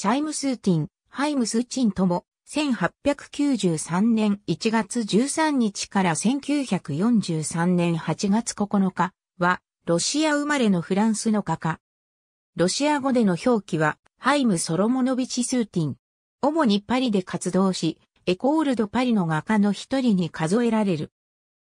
シャイムスーティン、ハイムスーチンとも、1893年1月13日から1943年8月9日は、ロシア生まれのフランスの画家。ロシア語での表記は、ハイム・ソロモノビチ・スーティン。主にパリで活動し、エコールド・パリの画家の一人に数えられる。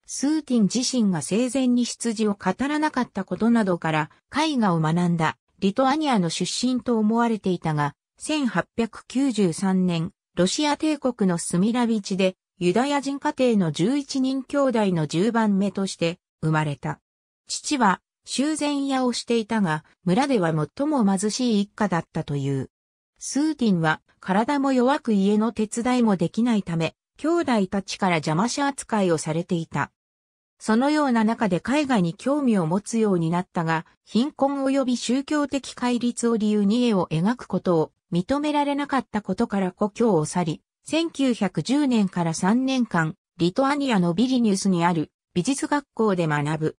スーティン自身が生前に羊を語らなかったことなどから、絵画を学んだ、リトアニアの出身と思われていたが、1893年、ロシア帝国のスミラビチで、ユダヤ人家庭の11人兄弟の10番目として生まれた。父は修繕屋をしていたが、村では最も貧しい一家だったという。スーティンは体も弱く家の手伝いもできないため、兄弟たちから邪魔者扱いをされていた。そのような中で海外に興味を持つようになったが、貧困及び宗教的戒律を理由に絵を描くことを認められなかったことから故郷を去り、1910年から3年間、リトアニアのビリニュスにある美術学校で学ぶ。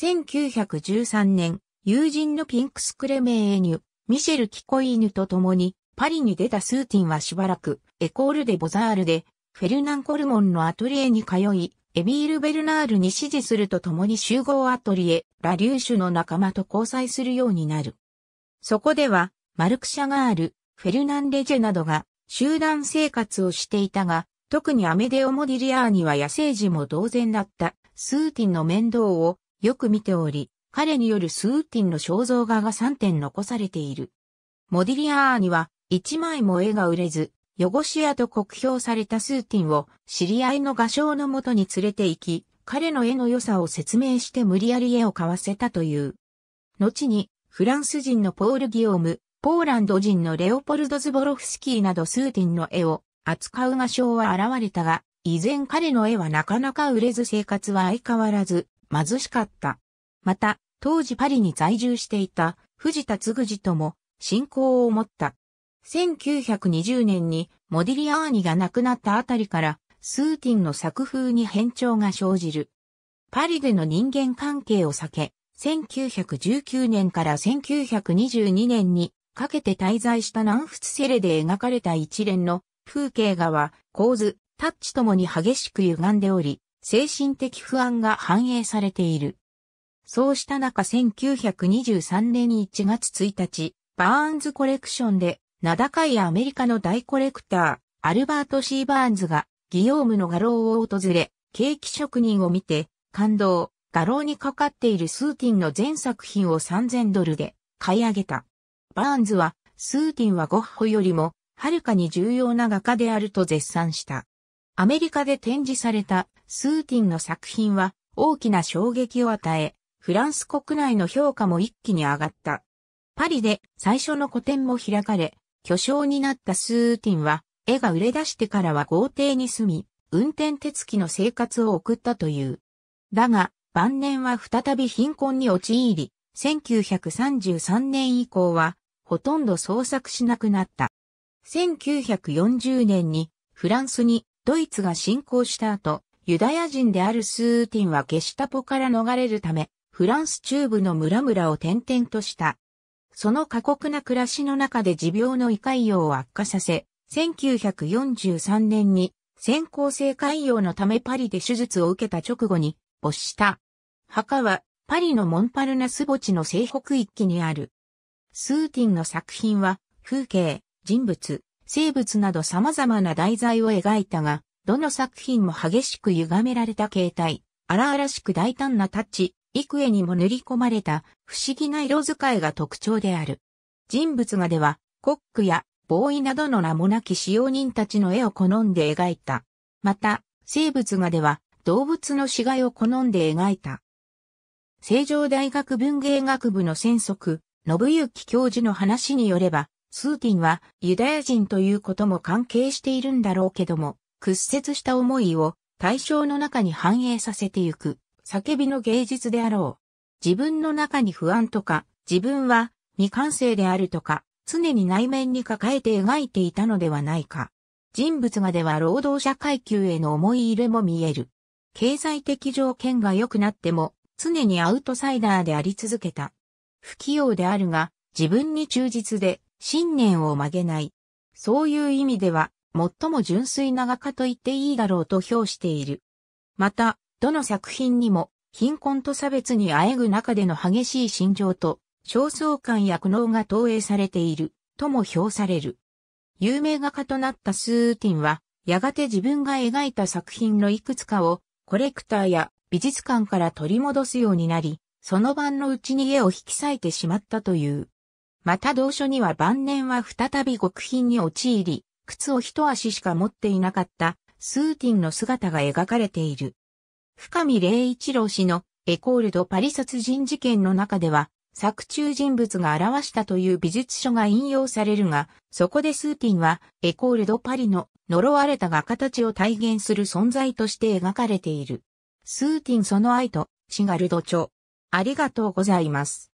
1913年、友人のピンクス・クレメーニュ、ミシェル・キコイーヌと共に、パリに出たスーティンはしばらく、エコール・デ・ボザールで、フェルナン・コルモンのアトリエに通い、エミール・ベルナールに指示するとともに集合アトリエ、ラ・リューシュの仲間と交際するようになる。そこでは、マルク・シャガール、フェルナン・レジェなどが集団生活をしていたが、特にアメデオ・モディリアーニは野生児も同然だったスーティンの面倒をよく見ており、彼によるスーティンの肖像画が3点残されている。モディリアーニは1枚も絵が売れず、汚し屋と酷評されたスーティンを知り合いの画商のもとに連れて行き、彼の絵の良さを説明して無理やり絵を買わせたという。後に、フランス人のポール・ギオーム、ポーランド人のレオポルド・ズボロフスキーなど数点の絵を扱う画商は現れたが、以前彼の絵はなかなか売れず生活は相変わらず貧しかった。また、当時パリに在住していた藤田嗣次とも信仰を持った。1920年にモディリアーニが亡くなったあたりからスーティンの作風に変調が生じる。パリでの人間関係を避け、1919年から1922年にかけて滞在した南仏セレで描かれた一連の風景画は構図、タッチともに激しく歪んでおり、精神的不安が反映されている。そうした中1923年1月1日、バーンズコレクションで、名高いアメリカの大コレクター、アルバート・シーバーンズが、ギヨームの画廊を訪れ、ケーキ職人を見て、感動、画廊にかかっているスーティンの全作品を3000ドルで買い上げた。バーンズは、スーティンはゴッホよりも、はるかに重要な画家であると絶賛した。アメリカで展示されたスーティンの作品は大きな衝撃を与え、フランス国内の評価も一気に上がった。パリで最初の個展も開かれ、巨匠になったスーティンは、絵が売れ出してからは豪邸に住み、運転手つきの生活を送ったという。だが、晩年は再び貧困に陥り、1933年以降はほとんど捜索しなくなった。1940年にフランスにドイツが侵攻した後、ユダヤ人であるスーティンはゲシタポから逃れるため、フランス中部の村々を転々とした。その過酷な暮らしの中で持病の胃潰瘍を悪化させ、1943年に先行性潰瘍のためパリで手術を受けた直後に没した。墓はパリのモンパルナス墓地の西北一揆にあるスーティンの作品は、風景、人物、生物など様々な題材を描いたが、どの作品も激しく歪められた形態、荒々しく大胆なタッチ、幾重にも塗り込まれた不思議な色使いが特徴である。人物画では、コックやボーイなどの名もなき使用人たちの絵を好んで描いた。また、生物画では動物の死骸を好んで描いた。成城大学文芸学部の専則、信行教授の話によれば、スーティンはユダヤ人ということも関係しているんだろうけども、屈折した思いを対象の中に反映させてゆく、叫びの芸術であろう。自分の中に不安とか、自分は未完成であるとか、常に内面に抱えて描いていたのではないか。人物画では労働者階級への思い入れも見える。経済的条件が良くなっても、常にアウトサイダーであり続けた。不器用であるが、自分に忠実で、信念を曲げない。そういう意味では、最も純粋な画家と言っていいだろうと評している。また、どの作品にも、貧困と差別にあえぐ中での激しい心情と、焦燥感や苦悩が投影されている、とも評される。有名画家となったスーティンは、やがて自分が描いた作品のいくつかを、コレクターや美術館から取り戻すようになり、その晩のうちに絵を引き裂いてしまったという。また同書には晩年は再び極貧に陥り、靴を一足しか持っていなかったスーティンの姿が描かれている。深見霊一郎氏のエコールドパリ殺人事件の中では、作中人物が表したという美術書が引用されるが、そこでスーティンはエコールドパリの呪われた画家たちを体現する存在として描かれている。スーティンその愛とシガルド著ありがとうございます。